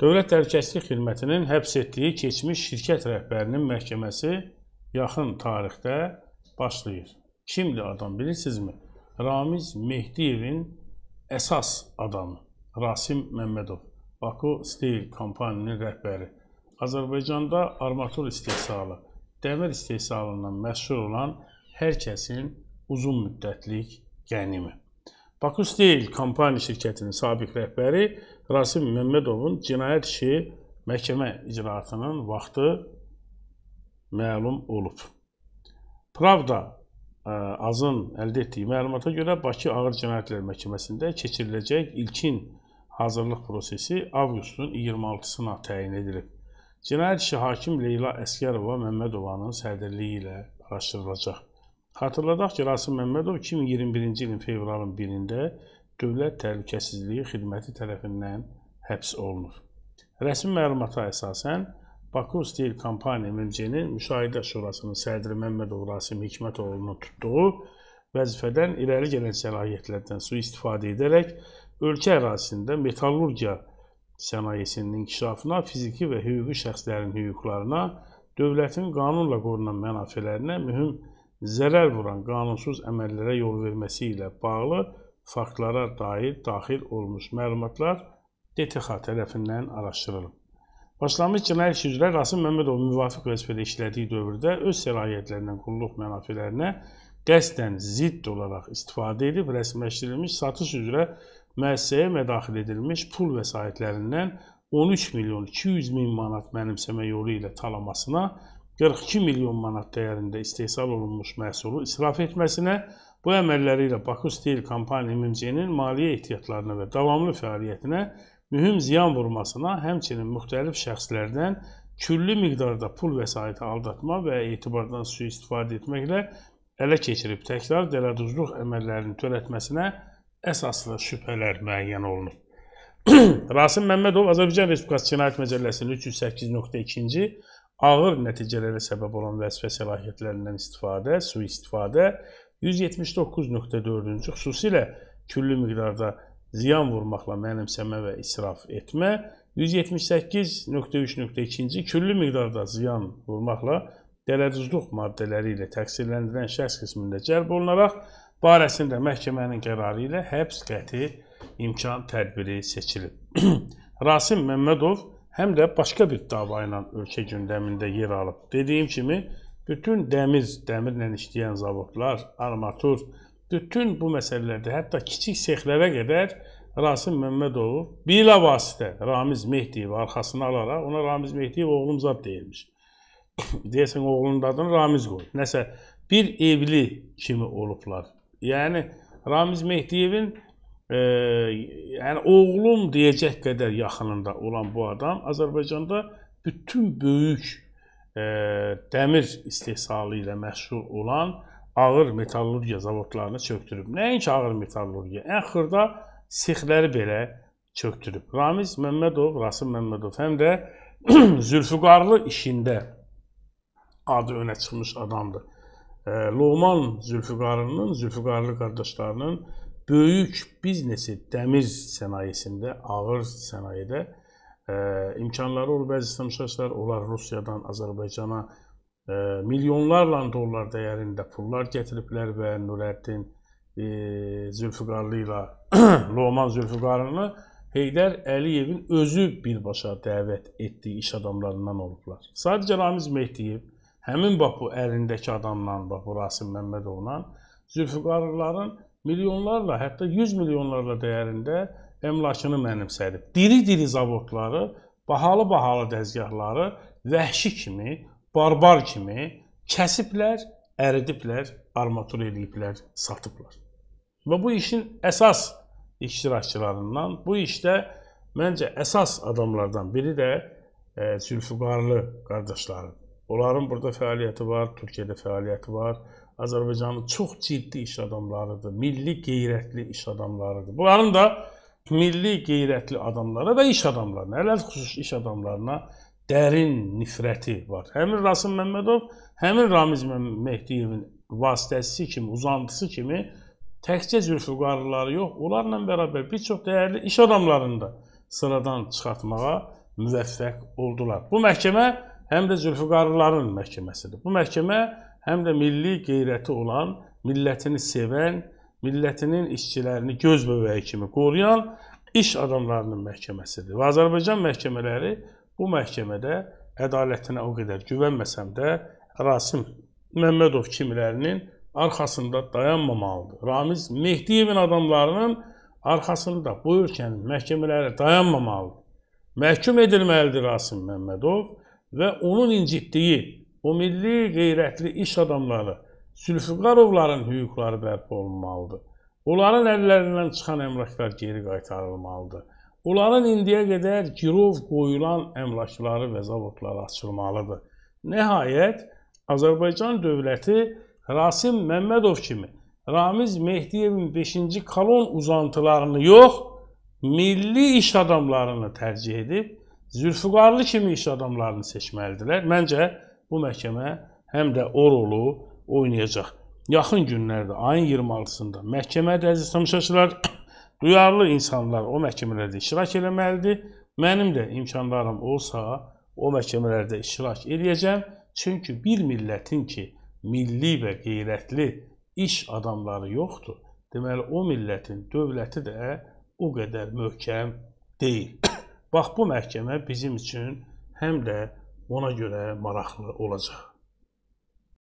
Dövlət Təhlükəsizlik Xidmətinin həbs etdiyi keçmiş şirkət rəhbərinin məhkəməsi yaxın tarixdə başlayır. Kimdir adam bilirsinizmi? Ramiz Mehdiyevin əsas adamı Rasim Məmmədov, Baku Steel kompaniyasının rəhbəri. Azərbaycanda armatur istehsalı, dəmir istehsalından məşhur olan hər kəsin uzun müddətlik qənimi. Baku Steel kompaniya şirkətinin sabiq rəhbəri Rasim Məmmədovun cinayət işi məhkəmə icraatının vaxtı məlum olub. Pravda ə, e, Azın əldə etdiyi məlumata görə Bakı Ağır Cinayətlər Məhkəməsində keçiriləcək ilkin hazırlıq prosesi avqustun 26-sına təyin edilib. Cinayət işi hakim Leyla Əskərova Məmmədovanın sədrliyi ilə araşdırılacaq. Xatırladaq ki, Rasim Məmmədov 2021-ci ilin fevralın 1-də Dövlət Təhlükəsizliyi Xidməti tərəfindən həbs olunur. Rəsmi məlumata əsasən Baku Steel Kompaniya MMC-nin Müşahidə Şurasının sədri Məmmədov Rasim Hikmətoğlunun tutduğu vəzifədən irəli gələn səlahiyyətlərdən sui-istifadə edərək ölkə ərazisində metallurgiya sənayesinin inkişafına, fiziki və hüquqi şəxslərin hüquqlarına, dövlətin qanunla qorunan mənafelərinə mühüm zərər vuran qanunsuz əməllərə yol verməsi ilə bağlı faktlara dair daxil olmuş məlumatlar DTX tərəfindən araşdırılıb. Başlanğıc cinayət işi üzrə Qasım Məmmədov müvafiq vəzifədə işlədiyi dövrdə öz səlahiyyətlərindən qulluq mənafilərinə qəsdən zidd olaraq istifadə edib rəsmiləşdirilmiş satış üzrə müəssisəyə mədaxil edilmiş pul vəsaitlərindən 13 milyon 200 min manat mənimsəmə yolu ilə talamasına 42 milyon manat dəyərində istehsal olunmuş məhsulu israf etməsinə, bu əməlləri ilə Baku Steel Kompaniya MMC-nin maliyyə ehtiyatlarına və davamlı fəaliyyətinə mühüm ziyan vurmasına, həmçinin müxtəlif şəxslərdən küllü miqdarda pul vəsaiti aldatma və etibardan sui-istifadə etməklə ələ keçirib təkrar dələduzluq əməllərinin törətməsinə əsaslı şübhələr müəyyən olunub. Rasim Məmmədov Azərbaycan Respublikası Cinayət Məcəlləsinin 308.2-ci ağır nəticələrə səbəb olan vəzifə səlahiyyətlərindən istifadə, sui-istifadə 179.4-cü xüsusilə külli miqdarda ziyan vurmaqla mənimsəmə və israf etmə 178.3.2-ci külli miqdarda ziyan vurmaqla dələduzluq maddələri ilə təqsirləndirilən şəxs qismində cəlb olunaraq barəsində məhkəmənin qərarı ilə həbs qəti imkan tədbiri seçilib. Rasim Məmmədov həm də başqa bir dava ilə ölkə gündəmində yer alıb. Dediyim kimi, bütün dəmir, dəmirlə işləyən zavodlar, armatur, bütün bu məsələlərdə, hətta kiçik sexlərə qədər Rasim Məmmədov bilavasitə Ramiz Mehdiyev arxasına alaraq ona Ramiz Mehdiyev oğlumzad deyilmiş. Deyəsən oğlunun adını Ramiz qoy. Nəsə bir evli kimi olublar. Yəni Ramiz Mehdiyevin e, yəni oğlum deyəcək qədər yaxınında olan bu adam Azərbaycanda bütün böyük e, dəmir istehsalı ilə məşğul olan ağır metallurgiya zavodlarını çökdürüb. Nəinki ağır metallurgiya, ən xırda sexləri belə çökdürüb. Ramiz Məmmədov, Rasim Məmmədov həm də Zülfüqarlı işində adı önə çıxmış adamdır. E, Loğman Zülfüqarının, Zülfüqarlı qardaşlarının böyük biznesi dəmir sənayesində, ağır sənayedə ə, e, imkanları olur. Bəzi əməkdaşlar onlar Rusiyadan Azərbaycana ə, e, milyonlarla dollar dəyərində pullar gətiriblər və Nurəddin e, Zülfüqarlı ilə Loman Zülfüqarını Heydər Əliyevin özü birbaşa dəvət etdiyi iş adamlarından olublar. Sadəcə Ramiz Mehdiyev həmin bax bu əlindəki adamla, bax bu Rasim Məmmədovla zülfüqarların milyonlarla, hətta 100 milyonlarla dəyərində əmlakını mənimsədib. Diri-diri zavodları, bahalı-bahalı dəzgahları vəhşi kimi, barbar kimi kəsiblər, əridiblər, armatur ediblər, satıblar. Və bu işin əsas iştirakçılarından, bu işdə məncə əsas adamlardan biri də e, Zülfüqarlı qardaşlarıdır. Onların burada fəaliyyəti var, Türkiyədə fəaliyyəti var. Azərbaycanın çox ciddi iş adamlarıdır. Milli qeyrətli iş adamlarıdır. Bunların da milli qeyrətli adamlara və iş adamlarına, ələl xüsus iş adamlarına dərin nifrəti var. Həmin Rasim Məmmədov, həmin Ramiz Mehdiyevin vasitəçisi kimi, uzantısı kimi təkcə zülfüqarları yox, onlarla bərabər bir çox dəyərli iş adamlarını da sıradan çıxartmağa müvəffəq oldular. Bu məhkəmə həm də zülfüqarların məhkəməsidir. Bu məhkəmə həm də milli qeyrəti olan, millətini sevən, millətinin işçilərini göz bəbəyi kimi qoruyan iş adamlarının məhkəməsidir. Və Azərbaycan məhkəmələri bu məhkəmədə ədalətinə o qədər güvənməsəm də Rasim Məmmədov kimilərinin arxasında dayanmamalıdır. Ramiz Mehdiyevin adamlarının arxasında bu ölkənin məhkəmələri dayanmamalıdır. Məhkum edilməlidir Rasim Məmmədov və onun incitdiyi o milli qeyrətli iş adamları Zülfüqarovların hüquqları bərpa olunmalıdır. Onların əllərindən çıxan əmlaklar geri qaytarılmalıdır. Onların indiyə qədər girov qoyulan əmlakları və zavodları açılmalıdır. Nəhayət, Azərbaycan dövləti Rasim Məmmədov kimi Ramiz Mehdiyevin 5-ci kolon uzantılarını yox, milli iş adamlarını tərcih edib, Zülfüqarlı kimi iş adamlarını seçməlidirlər. Məncə, bu məhkəmə həm də o rolu oynayacaq. Yaxın günlərdə, ayın 26-sında məhkəmədə əziz tamaşaçılar, duyarlı insanlar o məhkəmələrdə iştirak etməlidir. Mənim də imkanlarım olsa, o məhkəmələrdə iştirak edəcəm. Çünki bir millətin ki, milli və qeyrətli iş adamları yoxdur. Deməli, o millətin dövləti də o qədər möhkəm deyil. Bax bu məhkəmə bizim üçün həm də Ona görə maraqlı olacaq.